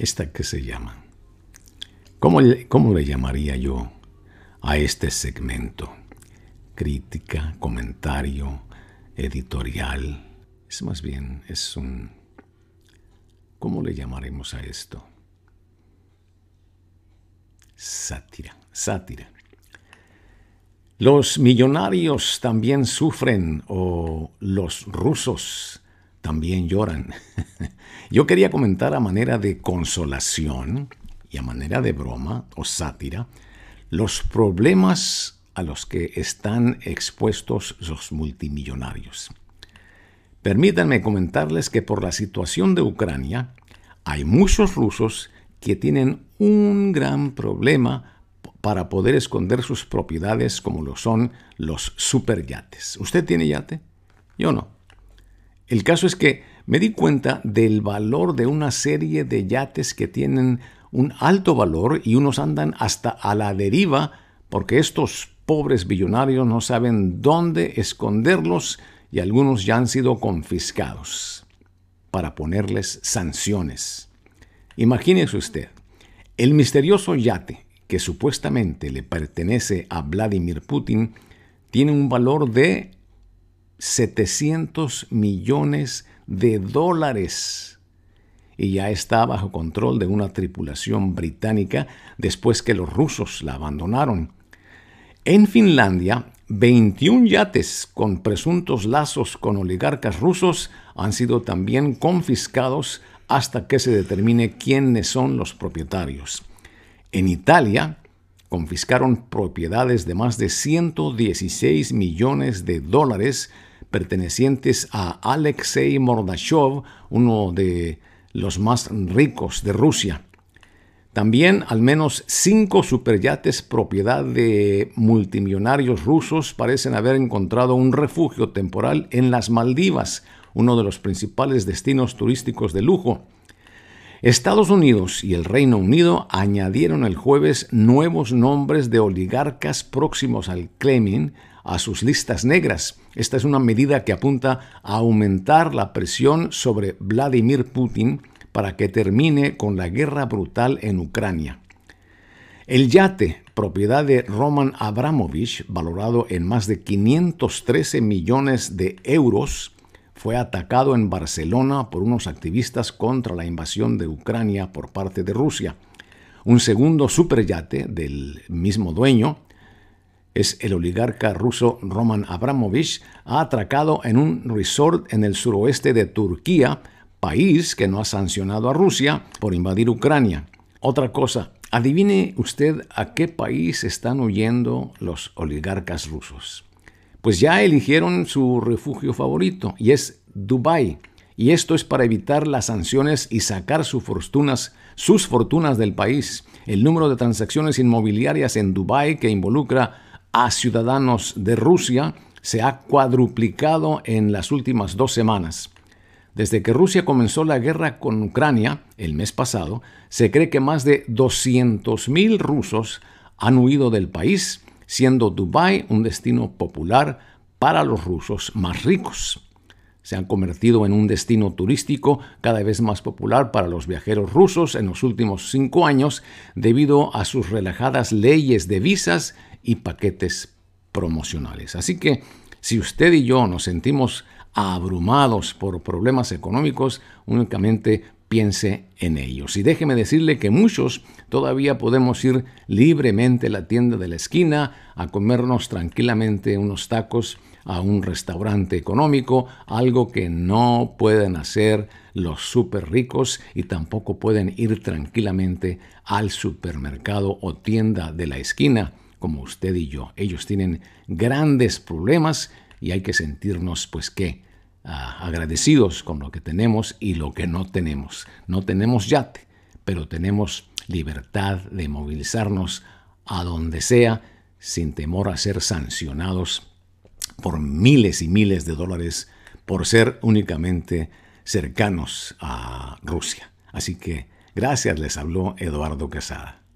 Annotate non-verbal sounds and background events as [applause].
esta que se llama. ¿Cómo le, ¿Cómo le llamaría yo a este segmento? Crítica, comentario, editorial. Es más bien, es un... ¿Cómo le llamaremos a esto? Sátira, sátira. Los millonarios también sufren o los rusos también lloran. [laughs] Yo quería comentar a manera de consolación y a manera de broma o sátira los problemas a los que están expuestos los multimillonarios. Permítanme comentarles que por la situación de Ucrania hay muchos rusos que tienen un gran problema para poder esconder sus propiedades como lo son los superyates. ¿Usted tiene yate? Yo no. El caso es que me di cuenta del valor de una serie de yates que tienen un alto valor y unos andan hasta a la deriva porque estos pobres billonarios no saben dónde esconderlos y algunos ya han sido confiscados para ponerles sanciones. Imagínese usted, el misterioso yate que supuestamente le pertenece a Vladimir Putin tiene un valor de 700 millones de de dólares y ya está bajo control de una tripulación británica después que los rusos la abandonaron. En Finlandia, 21 yates con presuntos lazos con oligarcas rusos han sido también confiscados hasta que se determine quiénes son los propietarios. En Italia, confiscaron propiedades de más de 116 millones de dólares pertenecientes a Alexei Mordashov, uno de los más ricos de Rusia. También al menos cinco superyates propiedad de multimillonarios rusos parecen haber encontrado un refugio temporal en las Maldivas, uno de los principales destinos turísticos de lujo. Estados Unidos y el Reino Unido añadieron el jueves nuevos nombres de oligarcas próximos al Kremlin a sus listas negras. Esta es una medida que apunta a aumentar la presión sobre Vladimir Putin para que termine con la guerra brutal en Ucrania. El yate, propiedad de Roman Abramovich, valorado en más de 513 millones de euros, fue atacado en Barcelona por unos activistas contra la invasión de Ucrania por parte de Rusia. Un segundo superyate del mismo dueño, es el oligarca ruso Roman Abramovich, ha atracado en un resort en el suroeste de Turquía, país que no ha sancionado a Rusia por invadir Ucrania. Otra cosa, adivine usted a qué país están huyendo los oligarcas rusos. Pues ya eligieron su refugio favorito y es Dubái. Y esto es para evitar las sanciones y sacar sus fortunas, sus fortunas del país. El número de transacciones inmobiliarias en Dubái que involucra a ciudadanos de Rusia se ha cuadruplicado en las últimas dos semanas. Desde que Rusia comenzó la guerra con Ucrania el mes pasado, se cree que más de 200.000 rusos han huido del país, siendo Dubái un destino popular para los rusos más ricos se han convertido en un destino turístico cada vez más popular para los viajeros rusos en los últimos cinco años debido a sus relajadas leyes de visas y paquetes promocionales. Así que si usted y yo nos sentimos abrumados por problemas económicos, únicamente piense en ellos. Y déjeme decirle que muchos todavía podemos ir libremente a la tienda de la esquina a comernos tranquilamente unos tacos a un restaurante económico, algo que no pueden hacer los súper ricos y tampoco pueden ir tranquilamente al supermercado o tienda de la esquina como usted y yo. Ellos tienen grandes problemas y hay que sentirnos pues que ah, agradecidos con lo que tenemos y lo que no tenemos. No tenemos yate, pero tenemos libertad de movilizarnos a donde sea sin temor a ser sancionados por miles y miles de dólares por ser únicamente cercanos a Rusia. Así que gracias les habló Eduardo Quesada.